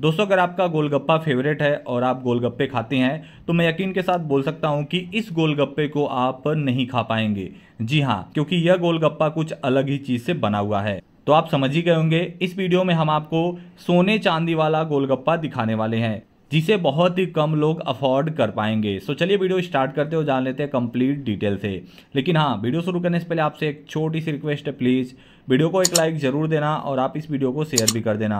दोस्तों अगर आपका गोलगप्पा फेवरेट है और आप गोलगप्पे खाते हैं तो मैं यकीन के साथ बोल सकता हूं कि इस गोलगप्पे को आप नहीं खा पाएंगे जी हाँ क्योंकि यह गोलगप्पा कुछ अलग ही चीज़ से बना हुआ है तो आप समझ ही गए होंगे इस वीडियो में हम आपको सोने चांदी वाला गोलगप्पा दिखाने वाले हैं जिसे बहुत ही कम लोग अफोर्ड कर पाएंगे सो चलिए वीडियो स्टार्ट करते हो जान लेते हैं कंप्लीट डिटेल से लेकिन हाँ वीडियो शुरू करने से पहले आपसे एक छोटी सी रिक्वेस्ट है प्लीज़ वीडियो को एक लाइक ज़रूर देना और आप इस वीडियो को शेयर भी कर देना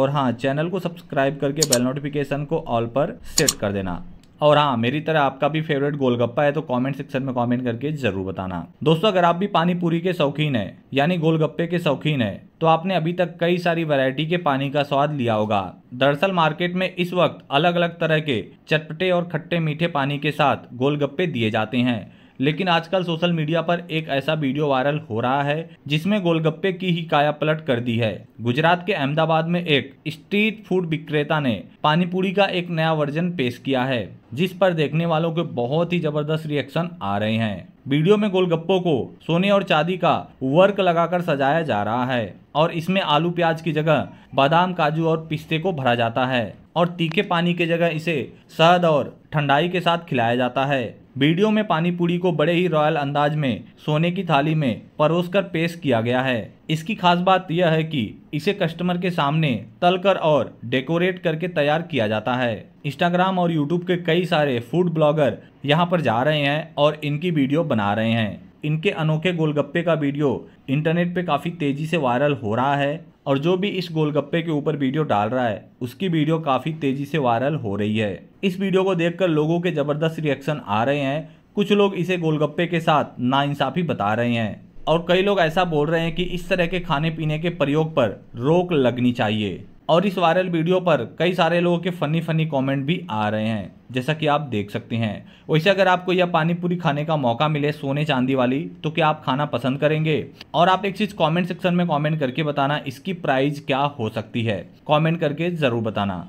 और हाँ चैनल को सब्सक्राइब करके बेल नोटिफिकेशन को ऑल पर सेट कर देना और हाँ मेरी तरह आपका भी फेवरेट गोलगप्पा है तो कॉमेंट सेक्शन में कॉमेंट करके जरूर बताना दोस्तों अगर आप भी पानी पूरी के शौकीन है यानी गोलगप्पे के शौकीन है तो आपने अभी तक कई सारी वैरायटी के पानी का स्वाद लिया होगा दरअसल मार्केट में इस वक्त अलग अलग तरह के चटपटे और खट्टे मीठे पानी के साथ गोलगप्पे दिए जाते हैं लेकिन आजकल सोशल मीडिया पर एक ऐसा वीडियो वायरल हो रहा है जिसमें गोलगप्पे की ही काया पलट कर दी है गुजरात के अहमदाबाद में एक स्ट्रीट फूड विक्रेता ने पानीपुरी का एक नया वर्जन पेश किया है जिस पर देखने वालों के बहुत ही जबरदस्त रिएक्शन आ रहे हैं वीडियो में गोलगप्पों को सोने और चांदी का वर्क लगाकर सजाया जा रहा है और इसमें आलू प्याज की जगह बादाम काजू और पिस्ते को भरा जाता है और तीखे पानी की जगह इसे शहद और ठंडाई के साथ खिलाया जाता है वीडियो में पानी पूरी को बड़े ही रॉयल अंदाज में सोने की थाली में परोसकर पेश किया गया है इसकी खास बात यह है कि इसे कस्टमर के सामने तलकर और डेकोरेट करके तैयार किया जाता है इंस्टाग्राम और यूट्यूब के कई सारे फूड ब्लॉगर यहाँ पर जा रहे हैं और इनकी वीडियो बना रहे हैं इनके अनोखे गोलगप्पे का वीडियो इंटरनेट पे काफ़ी तेज़ी से वायरल हो रहा है और जो भी इस गोलगप्पे के ऊपर वीडियो डाल रहा है उसकी वीडियो काफ़ी तेज़ी से वायरल हो रही है इस वीडियो को देखकर लोगों के ज़बरदस्त रिएक्शन आ रहे हैं कुछ लोग इसे गोलगप्पे के साथ नाइंसाफ़ी बता रहे हैं और कई लोग ऐसा बोल रहे हैं कि इस तरह के खाने पीने के प्रयोग पर रोक लगनी चाहिए और इस वायरल वीडियो पर कई सारे लोगों के फ़नी फ़नी कमेंट भी आ रहे हैं जैसा कि आप देख सकते हैं वैसे अगर आपको यह पानी पूरी खाने का मौका मिले सोने चांदी वाली तो क्या आप खाना पसंद करेंगे और आप एक चीज़ कमेंट सेक्शन में कमेंट करके बताना इसकी प्राइस क्या हो सकती है कमेंट करके ज़रूर बताना